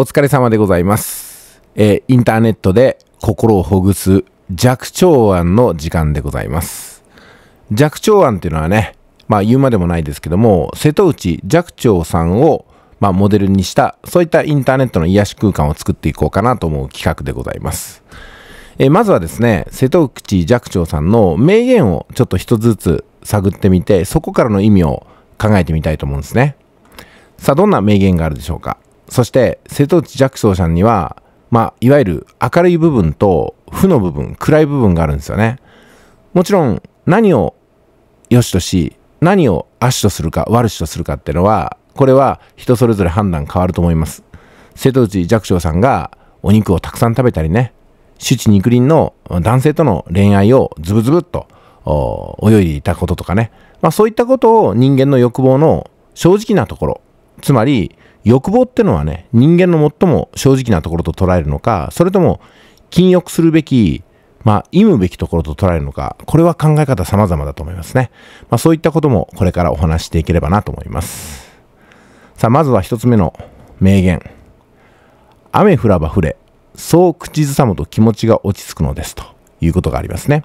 お疲れ様でございます。えー、インターネットで心をほぐす弱聴案の時間でございます。弱聴案っていうのはね、まあ言うまでもないですけども、瀬戸内寂聴さんをまあ、モデルにした、そういったインターネットの癒し空間を作っていこうかなと思う企画でございます。えー、まずはですね、瀬戸口寂聴さんの名言をちょっと一つずつ探ってみて、そこからの意味を考えてみたいと思うんですね。さあ、どんな名言があるでしょうかそして瀬戸内寂聴さんには、まあ、いわゆる明るい部分と負の部分暗い部分があるんですよねもちろん何を良しとし何を悪しとするか悪しとするかっていうのはこれは人それぞれ判断変わると思います瀬戸内寂聴さんがお肉をたくさん食べたりね主治肉林の男性との恋愛をズブズブっと泳いでいたこととかね、まあ、そういったことを人間の欲望の正直なところつまり、欲望ってのはね、人間の最も正直なところと捉えるのか、それとも、禁欲するべき、まあ、意むべきところと捉えるのか、これは考え方様々だと思いますね。まあ、そういったこともこれからお話していければなと思います。さあ、まずは一つ目の名言。雨降らば降れ、そう口ずさむと気持ちが落ち着くのですということがありますね。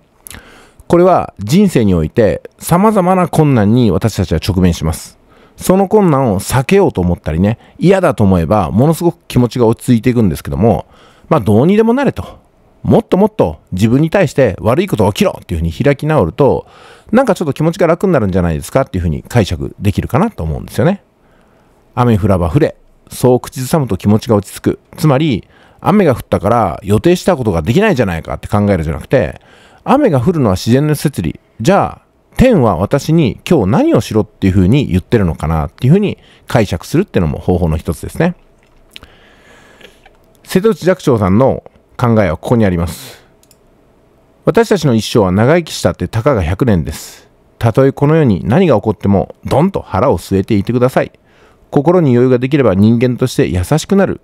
これは人生において様々な困難に私たちは直面します。その困難を避けようと思ったりね、嫌だと思えば、ものすごく気持ちが落ち着いていくんですけども、まあどうにでもなれと。もっともっと自分に対して悪いこと起きろっていうふうに開き直ると、なんかちょっと気持ちが楽になるんじゃないですかっていうふうに解釈できるかなと思うんですよね。雨降らば降れ。そう口ずさむと気持ちが落ち着く。つまり、雨が降ったから予定したことができないじゃないかって考えるじゃなくて、雨が降るのは自然の摂理。じゃあ、天は私に今日何をしろっていうふうに言ってるのかなっていうふうに解釈するっていうのも方法の一つですね。瀬戸内寂聴さんの考えはここにあります。私たちの一生は長生きしたってたかが100年です。たとえこの世に何が起こってもドンと腹を据えていてください。心に余裕ができれば人間として優しくなる。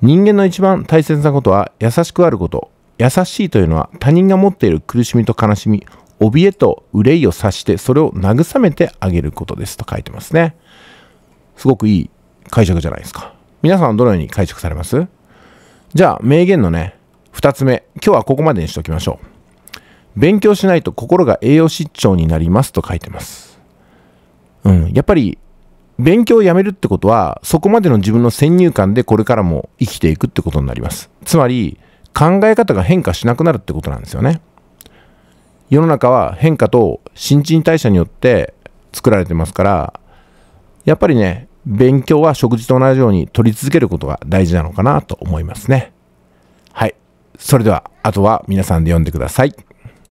人間の一番大切なことは優しくあること。優しいというのは他人が持っている苦しみと悲しみ怯えと憂いを察してそれを慰めてあげることですと書いてますねすごくいい解釈じゃないですか皆さんはどのように解釈されますじゃあ名言のね2つ目今日はここまでにしておきましょう勉強しないと心が栄養失調になりますと書いてますうんやっぱり勉強をやめるってことはそこまでの自分の先入観でこれからも生きていくってことになりますつまり考え方が変化しなくなるってことなんですよね世の中は変化と新陳代謝によって作られてますから、やっぱりね、勉強は食事と同じように取り続けることが大事なのかなと思いますね。はい。それでは、あとは皆さんで読んでください。